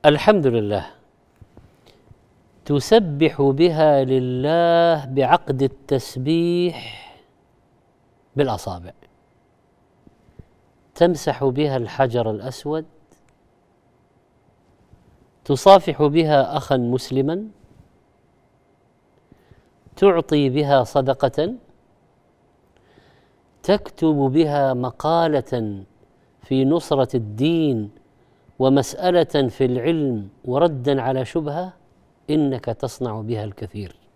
الحمد لله تسبح بها لله بعقد التسبيح بالاصابع تمسح بها الحجر الاسود تصافح بها اخا مسلما تعطي بها صدقه تكتب بها مقاله في نصره الدين ومسألة في العلم وردا على شبهة إنك تصنع بها الكثير